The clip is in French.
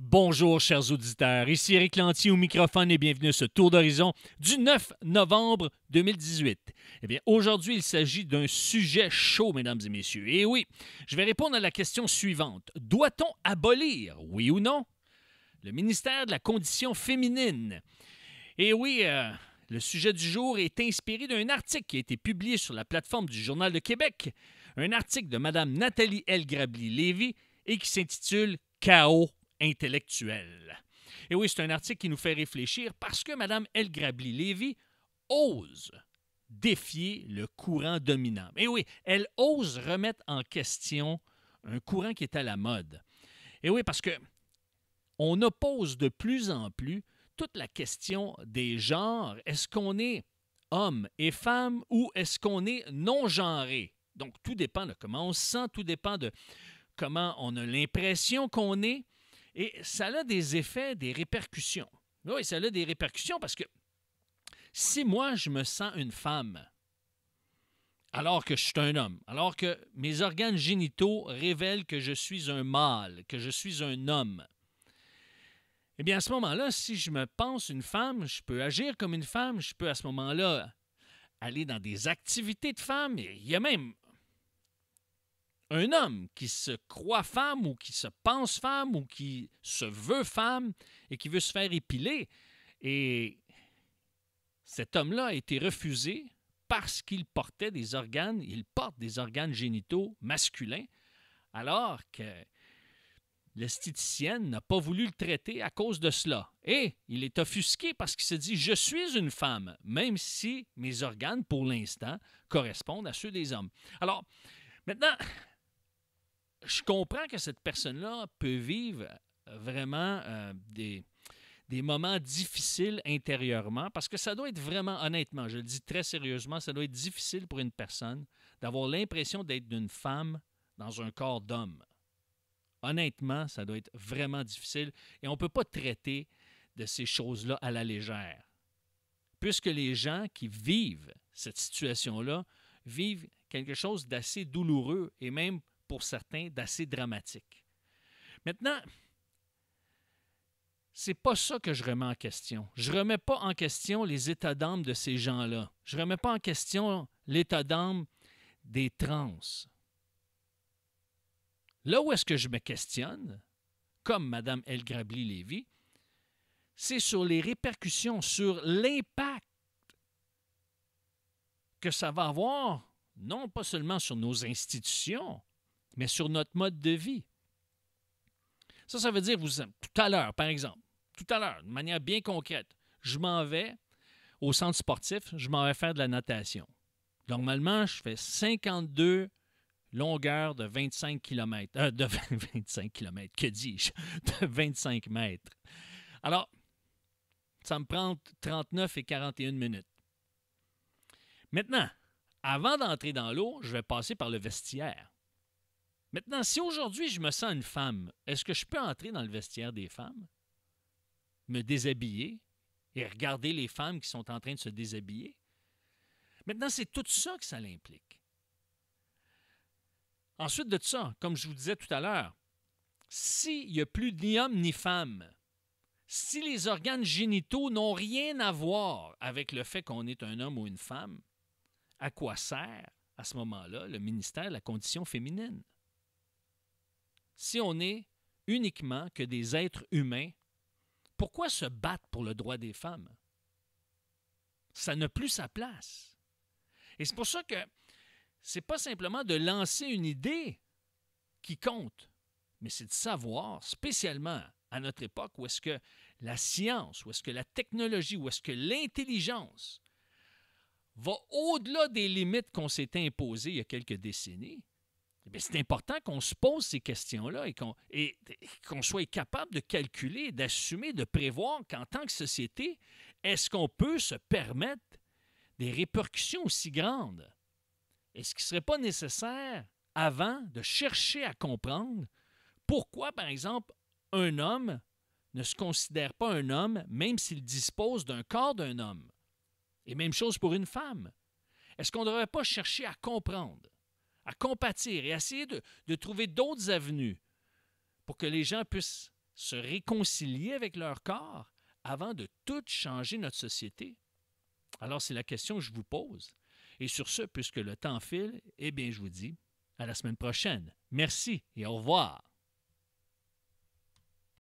Bonjour, chers auditeurs. Ici Eric Lantier au microphone et bienvenue à ce tour d'horizon du 9 novembre 2018. Eh bien, aujourd'hui, il s'agit d'un sujet chaud, mesdames et messieurs. Et oui, je vais répondre à la question suivante. Doit-on abolir, oui ou non, le ministère de la Condition féminine? Et oui, euh, le sujet du jour est inspiré d'un article qui a été publié sur la plateforme du Journal de Québec, un article de Mme Nathalie L. grably lévy et qui s'intitule Chaos intellectuelle. Et oui, c'est un article qui nous fait réfléchir parce que Mme El Lévy ose défier le courant dominant. Et oui, elle ose remettre en question un courant qui est à la mode. Et oui, parce que on oppose de plus en plus toute la question des genres. Est-ce qu'on est homme et femme ou est-ce qu'on est non-genré? Donc, tout dépend de comment on se sent, tout dépend de comment on a l'impression qu'on est. Et ça a des effets, des répercussions. Oui, ça a des répercussions parce que si moi, je me sens une femme, alors que je suis un homme, alors que mes organes génitaux révèlent que je suis un mâle, que je suis un homme, eh bien, à ce moment-là, si je me pense une femme, je peux agir comme une femme, je peux à ce moment-là aller dans des activités de femme. Il y a même un homme qui se croit femme ou qui se pense femme ou qui se veut femme et qui veut se faire épiler. Et cet homme-là a été refusé parce qu'il portait des organes, il porte des organes génitaux masculins, alors que l'esthéticienne n'a pas voulu le traiter à cause de cela. Et il est offusqué parce qu'il se dit Je suis une femme, même si mes organes, pour l'instant, correspondent à ceux des hommes. Alors, maintenant, je comprends que cette personne-là peut vivre euh, vraiment euh, des, des moments difficiles intérieurement, parce que ça doit être vraiment, honnêtement, je le dis très sérieusement, ça doit être difficile pour une personne d'avoir l'impression d'être d'une femme dans un corps d'homme. Honnêtement, ça doit être vraiment difficile et on ne peut pas traiter de ces choses-là à la légère, puisque les gens qui vivent cette situation-là vivent quelque chose d'assez douloureux et même pour certains, d'assez dramatique. Maintenant, c'est pas ça que je remets en question. Je remets pas en question les états d'âme de ces gens-là. Je remets pas en question l'état d'âme des trans. Là où est-ce que je me questionne, comme Mme El Grabli-Lévy, c'est sur les répercussions, sur l'impact que ça va avoir, non pas seulement sur nos institutions, mais sur notre mode de vie. Ça, ça veut dire, vous, tout à l'heure, par exemple, tout à l'heure, de manière bien concrète, je m'en vais au centre sportif, je m'en vais faire de la natation. Normalement, je fais 52 longueurs de 25 km, euh, de 25 km, que dis-je, de 25 mètres. Alors, ça me prend 39 et 41 minutes. Maintenant, avant d'entrer dans l'eau, je vais passer par le vestiaire. Maintenant, si aujourd'hui je me sens une femme, est-ce que je peux entrer dans le vestiaire des femmes, me déshabiller et regarder les femmes qui sont en train de se déshabiller? Maintenant, c'est tout ça que ça l'implique. Ensuite de ça, comme je vous disais tout à l'heure, s'il n'y a plus ni homme ni femme, si les organes génitaux n'ont rien à voir avec le fait qu'on est un homme ou une femme, à quoi sert à ce moment-là le ministère de la condition féminine? si on est uniquement que des êtres humains, pourquoi se battre pour le droit des femmes? Ça n'a plus sa place. Et c'est pour ça que c'est pas simplement de lancer une idée qui compte, mais c'est de savoir, spécialement à notre époque, où est-ce que la science, où est-ce que la technologie, où est-ce que l'intelligence va au-delà des limites qu'on s'est imposées il y a quelques décennies, eh c'est important qu'on se pose ces questions-là et qu'on soit capable de calculer, d'assumer, de prévoir qu'en tant que société, est-ce qu'on peut se permettre des répercussions aussi grandes? Est-ce qu'il ne serait pas nécessaire, avant, de chercher à comprendre pourquoi, par exemple, un homme ne se considère pas un homme même s'il dispose d'un corps d'un homme? Et même chose pour une femme. Est-ce qu'on ne devrait pas chercher à comprendre? à compatir et à essayer de, de trouver d'autres avenues pour que les gens puissent se réconcilier avec leur corps avant de tout changer notre société? Alors, c'est la question que je vous pose. Et sur ce, puisque le temps file, eh bien, je vous dis à la semaine prochaine. Merci et au revoir.